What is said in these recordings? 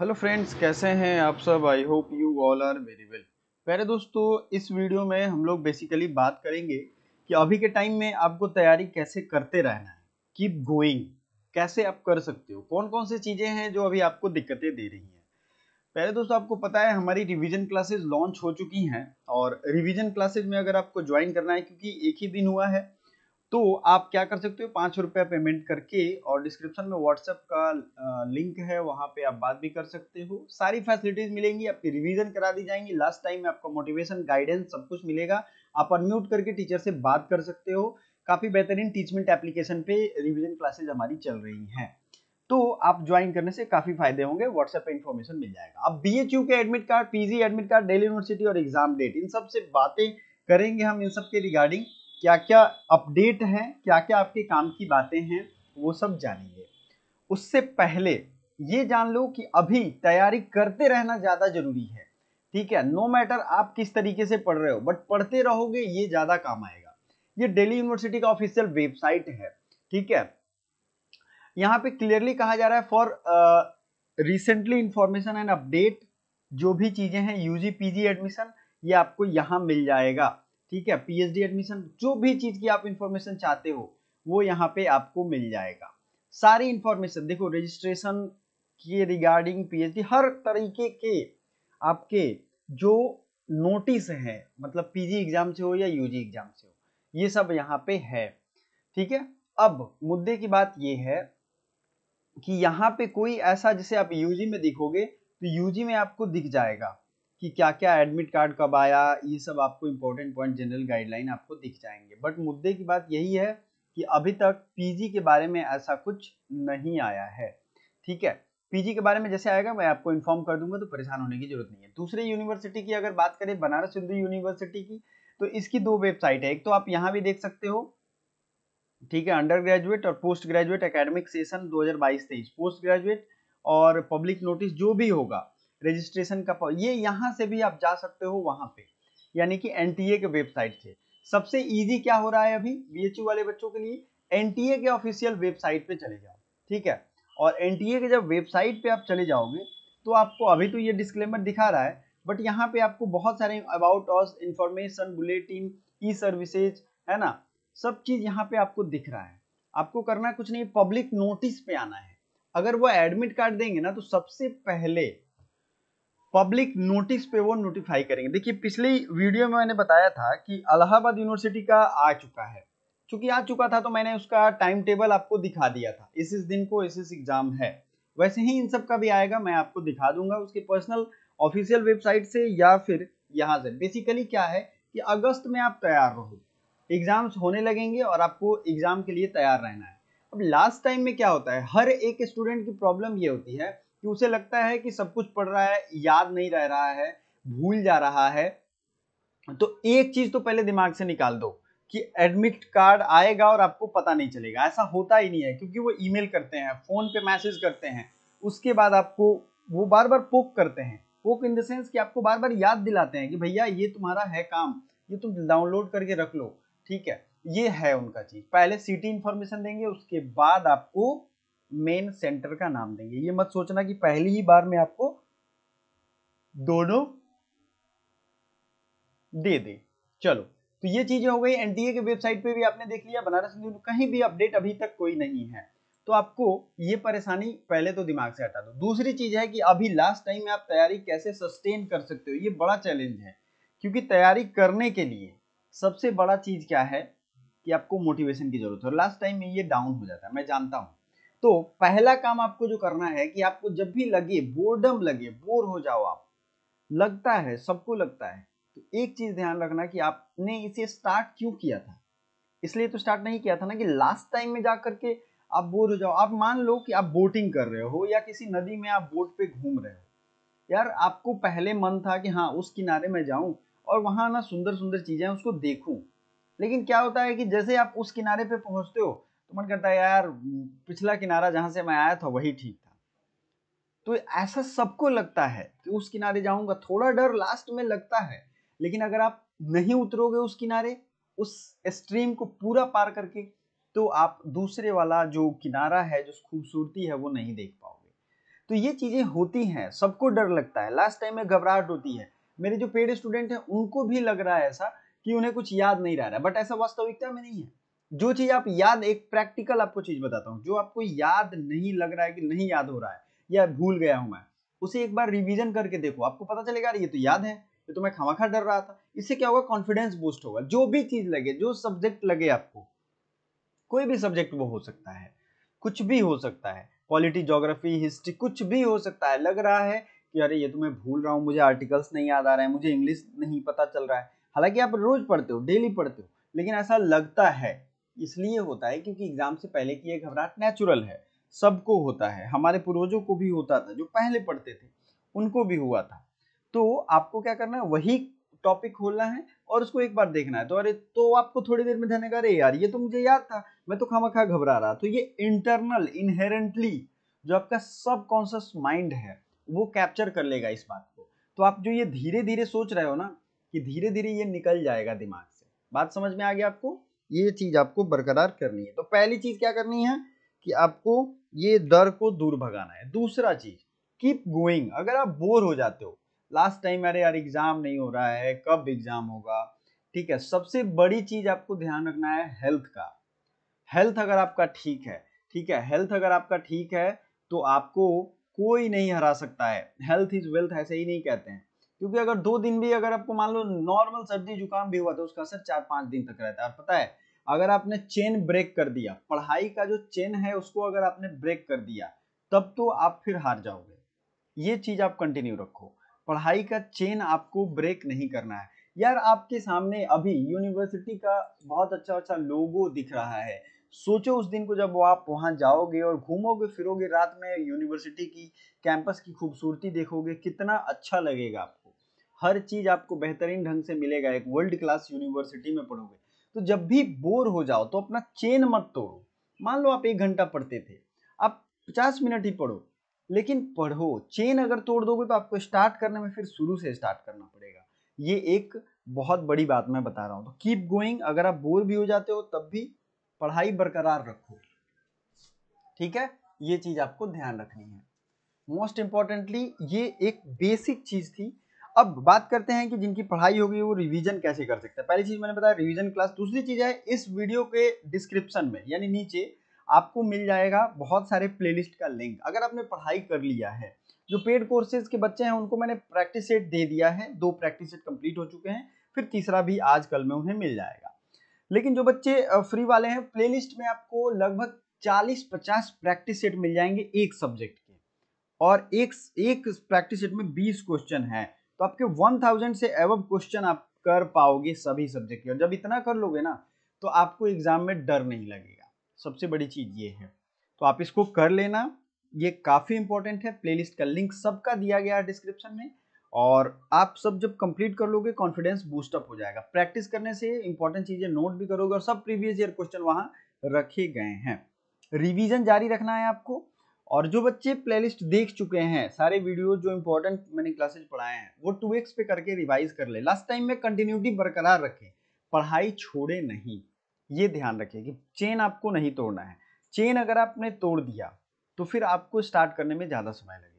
hello friends कैसे हैं आप सब I hope you all are very well पहले दोस्तों इस वीडियो में हम लोग बेसिकली बात करेंगे कि अभी के टाइम में आपको तैयारी कैसे करते रहना है कीप गोइंग कैसे आप कर सकते हो कौन कौन सी चीज़ें हैं जो अभी आपको दिक्कतें दे रही हैं पहले दोस्तों आपको पता है हमारी रिविजन क्लासेज लॉन्च हो चुकी हैं और रिविजन क्लासेज में अगर आपको ज्वाइन करना है क्योंकि एक ही दिन हुआ है तो आप क्या कर सकते हो पाँच रुपया पेमेंट करके और डिस्क्रिप्शन में व्हाट्सएप का लिंक है वहाँ पे आप बात भी कर सकते हो सारी फैसिलिटीज मिलेंगी आपकी रिवीजन करा दी जाएंगी लास्ट टाइम में आपका मोटिवेशन गाइडेंस सब कुछ मिलेगा आप अनम्यूट करके टीचर से बात कर सकते हो काफ़ी बेहतरीन टीचमेंट एप्लीकेशन पे रिविजन क्लासेज हमारी चल रही हैं तो आप ज्वाइन करने से काफ़ी फायदे होंगे व्हाट्सएप पे इन्फॉर्मेशन मिल जाएगा अब बी के admit card PG admit card Delhi University और एग्जाम डेट इन सबसे बातें करेंगे हम इन सब के रिगार्डिंग क्या क्या अपडेट है क्या क्या आपके काम की बातें हैं वो सब जानेंगे उससे पहले ये जान लो कि अभी तैयारी करते रहना ज़्यादा जरूरी है ठीक है नो मैटर आप किस तरीके से पढ़ रहे हो बट पढ़ते रहोगे ये ज़्यादा काम आएगा ये दिल्ली यूनिवर्सिटी का ऑफिशियल वेबसाइट है ठीक है यहाँ पे क्लियरली कहा जा रहा है for recently information and update जो भी चीज़ें हैं यूजी पीजी एडमिशन ये आपको यहाँ मिल जाएगा ठीक है पीएचडी एडमिशन जो भी चीज़ की आप इंफॉर्मेशन चाहते हो वो यहाँ पे आपको मिल जाएगा सारी इंफॉर्मेशन देखो रजिस्ट्रेशन के रिगार्डिंग पीएचडी हर तरीके के आपके जो नोटिस है मतलब पीजी एग्जाम से हो या यूजी एग्जाम से हो ये सब यहाँ पे है ठीक है अब मुद्दे की बात ये है कि यहाँ पे कोई ऐसा जैसे आप यूजी में दिखोगे तो यूजी में आपको दिख जाएगा कि क्या क्या एडमिट कार्ड कब आया ये सब आपको इम्पोर्टेंट पॉइंट जनरल गाइडलाइन आपको दिख जाएंगे बट मुद्दे की बात यही है कि अभी तक पीजी के बारे में ऐसा कुछ नहीं आया है ठीक है पीजी के बारे में जैसे आएगा मैं आपको इन्फॉर्म कर दूंगा तो परेशान होने की जरूरत नहीं है दूसरी यूनिवर्सिटी की अगर बात करें बनारस हिंदू यूनिवर्सिटी की तो इसकी दो वेबसाइट है एक तो आप यहाँ भी देख सकते हो ठीक है अंडर ग्रेजुएट और पोस्ट ग्रेजुएट अकेडमिक सेशन दो हजार पोस्ट ग्रेजुएट और पब्लिक नोटिस जो भी होगा रजिस्ट्रेशन का ये यहाँ से भी आप जा सकते हो वहाँ पे यानी कि एन के वेबसाइट से सबसे इजी क्या हो रहा है अभी बी वाले बच्चों के लिए एन के ऑफिशियल वेबसाइट पे चले जाओ ठीक है और एन के जब वेबसाइट पे आप चले जाओगे तो आपको अभी तो ये डिस्क्लेमर दिखा रहा है बट यहाँ पे आपको बहुत सारे about us information bulletin e services है ना सब चीज़ यहाँ पे आपको दिख रहा है आपको करना कुछ नहीं पब्लिक नोटिस पे आना है अगर वो एडमिट कार्ड देंगे ना तो सबसे पहले पब्लिक नोटिस पे वो नोटिफाई करेंगे देखिए पिछली वीडियो में मैंने बताया था कि अलाहाबाद यूनिवर्सिटी का आ चुका है चूंकि आ चुका था तो मैंने उसका टाइम टेबल आपको दिखा दिया था इस इस दिन को इस इस एग्जाम है वैसे ही इन सब का भी आएगा मैं आपको दिखा दूंगा उसके पर्सनल ऑफिशियल वेबसाइट से या फिर यहाँ से बेसिकली क्या है कि अगस्त में आप तैयार रहो एग्जाम्स होने लगेंगे और आपको एग्जाम के लिए तैयार रहना है अब लास्ट टाइम में क्या होता है हर एक स्टूडेंट की प्रॉब्लम ये होती है कि उसे लगता है कि सब कुछ पढ़ रहा है याद नहीं रह रहा है भूल जा रहा है तो एक चीज तो पहले दिमाग से निकाल दो कि एडमिट कार्ड आएगा और आपको पता नहीं चलेगा ऐसा होता ही नहीं है क्योंकि वो ईमेल करते हैं फोन पे मैसेज करते हैं उसके बाद आपको वो बार बार पोक करते हैं पोक इन द सेंस कि आपको बार बार याद दिलाते हैं कि भैया ये तुम्हारा है काम ये तुम डाउनलोड करके रख लो ठीक है ये है उनका चीज पहले सीटी इन्फॉर्मेशन देंगे उसके बाद आपको मेन सेंटर का नाम देंगे ये मत सोचना कि पहली ही बार में आपको दोनों दे दे चलो तो ये चीजें हो गई एनटीए के वेबसाइट पे भी आपने देख लिया बनारस हिंदू कहीं भी अपडेट अभी तक कोई नहीं है तो आपको ये परेशानी पहले तो दिमाग से हटा दो दूसरी चीज है कि अभी लास्ट टाइम में आप तैयारी कैसे सस्टेन कर सकते हो ये बड़ा चैलेंज है क्योंकि तैयारी करने के लिए सबसे बड़ा चीज क्या है कि आपको मोटिवेशन की जरूरत है लास्ट टाइम में ये डाउन हो जाता है मैं जानता हूँ तो पहला काम आपको जो करना है कि आपको जब भी लगे बोर्डम लगे बोर हो जाओ आप लगता है सबको लगता है तो एक चीज ध्यान रखना कि आपने इसे स्टार्ट क्यों किया था इसलिए तो स्टार्ट नहीं किया था ना कि लास्ट टाइम में जा करके आप बोर हो जाओ आप मान लो कि आप बोटिंग कर रहे हो या किसी नदी में आप बोट पे घूम रहे हो यार आपको पहले मन था कि हाँ उस किनारे में जाऊं और वहां ना सुंदर सुंदर चीजें उसको देखूं लेकिन क्या होता है कि जैसे आप उस किनारे पे पहुंचते हो तो मन करता है यार पिछला किनारा जहाँ से मैं आया था वही ठीक था तो ऐसा सबको लगता है कि उस किनारे जाऊंगा थोड़ा डर लास्ट में लगता है लेकिन अगर आप नहीं उतरोगे उस किनारे उस स्ट्रीम को पूरा पार करके तो आप दूसरे वाला जो किनारा है जो खूबसूरती है वो नहीं देख पाओगे तो ये चीज़ें होती हैं सबको डर लगता है लास्ट टाइम में घबराहट होती है मेरे जो पेड स्टूडेंट हैं उनको भी लग रहा है ऐसा कि उन्हें कुछ याद नहीं रह रहा है बट ऐसा वास्तविकता में नहीं है जो चीज़ आप याद एक प्रैक्टिकल आपको चीज़ बताता हूँ जो आपको याद नहीं लग रहा है कि नहीं याद हो रहा है या भूल गया हूं मैं उसे एक बार रिवीजन करके देखो आपको पता चलेगा ये तो याद है ये तो मैं खामाखा डर रहा था इससे क्या होगा कॉन्फिडेंस बूस्ट होगा जो भी चीज़ लगे जो सब्जेक्ट लगे आपको कोई भी सब्जेक्ट वो हो सकता है कुछ भी हो सकता है पॉलिटी जोग्राफी हिस्ट्री कुछ भी हो सकता है लग रहा है कि अरे ये तो मैं भूल रहा हूँ मुझे आर्टिकल्स नहीं याद आ रहे हैं मुझे इंग्लिश नहीं पता चल रहा है हालांकि आप रोज पढ़ते हो डेली पढ़ते हो लेकिन ऐसा लगता है इसलिए होता है क्योंकि एग्जाम से पहले की यह घबराहट नेचुरल है सबको होता है हमारे पूर्वजों को भी होता था जो पहले पढ़ते थे उनको भी हुआ था तो आपको क्या करना है वही टॉपिक खोलना है और उसको एक बार देखना है तो अरे तो आपको थोड़ी देर में ध्यान अरे यार ये तो मुझे याद था मैं तो खामा खा घबरा रहा तो ये इंटरनल इनहेरेंटली जो आपका सबकॉन्सियस माइंड है वो कैप्चर कर लेगा इस बात को तो आप जो ये धीरे धीरे सोच रहे हो ना कि धीरे धीरे ये निकल जाएगा दिमाग से बात समझ में आ गया आपको ये चीज़ आपको बरकरार करनी है तो पहली चीज़ क्या करनी है कि आपको ये दर को दूर भगाना है दूसरा चीज़ कीप गोइंग अगर आप बोर हो जाते हो लास्ट टाइम अरे यार एग्ज़ाम नहीं हो रहा है कब एग्ज़ाम होगा ठीक है सबसे बड़ी चीज़ आपको ध्यान रखना है हेल्थ का हेल्थ अगर आपका ठीक है ठीक है हेल्थ अगर आपका ठीक है तो आपको कोई नहीं हरा सकता है हेल्थ इज वेल्थ ऐसे ही नहीं कहते हैं क्योंकि अगर दो दिन भी अगर आपको मान लो नॉर्मल सर्दी जुकाम भी हुआ तो उसका असर चार पाँच दिन तक रहता है और पता है अगर आपने चेन ब्रेक कर दिया पढ़ाई का जो चेन है उसको अगर आपने ब्रेक कर दिया तब तो आप फिर हार जाओगे ये चीज आप कंटिन्यू रखो पढ़ाई का चेन आपको ब्रेक नहीं करना है यार आपके सामने अभी यूनिवर्सिटी का बहुत अच्छा अच्छा लोगो दिख रहा है सोचो उस दिन को जब आप वहाँ जाओगे और घूमोगे फिरोगे रात में यूनिवर्सिटी की कैंपस की खूबसूरती देखोगे कितना अच्छा लगेगा आपको हर चीज़ आपको बेहतरीन ढंग से मिलेगा एक वर्ल्ड क्लास यूनिवर्सिटी में पढ़ोगे तो जब भी बोर हो जाओ तो अपना चेन मत तोड़ो मान लो आप एक घंटा पढ़ते थे आप पचास मिनट ही पढ़ो लेकिन पढ़ो चेन अगर तोड़ दोगे तो आपको स्टार्ट करने में फिर शुरू से स्टार्ट करना पड़ेगा ये एक बहुत बड़ी बात मैं बता रहा हूँ तो कीप गोइंग अगर आप बोर भी हो जाते हो तब भी पढ़ाई बरकरार रखो ठीक है ये चीज़ आपको ध्यान रखनी है मोस्ट इंपॉर्टेंटली ये एक बेसिक चीज़ थी अब बात करते हैं कि जिनकी पढ़ाई होगी वो रिवीजन कैसे कर सकते हैं पहली चीज़ मैंने बताया रिवीजन क्लास दूसरी चीज़ है इस वीडियो के डिस्क्रिप्शन में यानी नीचे आपको मिल जाएगा बहुत सारे प्लेलिस्ट का लिंक अगर आपने पढ़ाई कर लिया है जो पेड कोर्सेज के बच्चे हैं उनको मैंने प्रैक्टिस सेट दे दिया है दो प्रैक्टिस सेट कंप्लीट हो चुके हैं फिर तीसरा भी आज कल में उन्हें मिल जाएगा लेकिन जो बच्चे फ्री वाले हैं प्लेलिस्ट में आपको लगभग 40-50 प्रैक्टिस सेट मिल जाएंगे एक सब्जेक्ट के और एक एक प्रैक्टिस सेट में 20 क्वेश्चन हैं तो आपके 1000 से एवब क्वेश्चन आप कर पाओगे सभी सब्जेक्ट के और जब इतना कर लोगे ना तो आपको एग्जाम में डर नहीं लगेगा सबसे बड़ी चीज़ ये है तो आप इसको कर लेना ये काफ़ी इंपॉर्टेंट है प्लेलिस्ट का लिंक सबका दिया गया है डिस्क्रिप्शन में और आप सब जब कंप्लीट कर लोगे कॉन्फिडेंस बूस्टअप हो जाएगा प्रैक्टिस करने से इंपॉर्टेंट चीज़ें नोट भी करोगे और सब प्रीवियस ईयर क्वेश्चन वहां रखे गए हैं रिवीजन जारी रखना है आपको और जो बच्चे प्लेलिस्ट देख चुके हैं सारे वीडियो जो इम्पोर्टेंट मैंने क्लासेज पढ़ाए हैं वो टू एक्स पे करके रिवाइज कर ले लास्ट टाइम में कंटिन्यूटी बरकरार रखें पढ़ाई छोड़े नहीं ये ध्यान रखें कि चेन आपको नहीं तोड़ना है चेन अगर आपने तोड़ दिया तो फिर आपको स्टार्ट करने में ज़्यादा समय लगेगा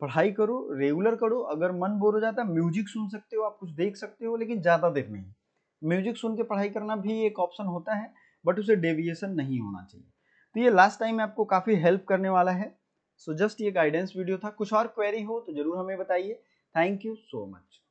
पढ़ाई करो रेगुलर करो अगर मन बोर हो जाता है म्यूजिक सुन सकते हो आप कुछ देख सकते हो लेकिन ज़्यादा देर नहीं म्यूजिक सुन के पढ़ाई करना भी एक ऑप्शन होता है बट उसे डेविएशन नहीं होना चाहिए तो ये लास्ट टाइम में आपको काफ़ी हेल्प करने वाला है सो so जस्ट ये गाइडेंस वीडियो था कुछ और क्वेरी हो तो ज़रूर हमें बताइए थैंक यू सो मच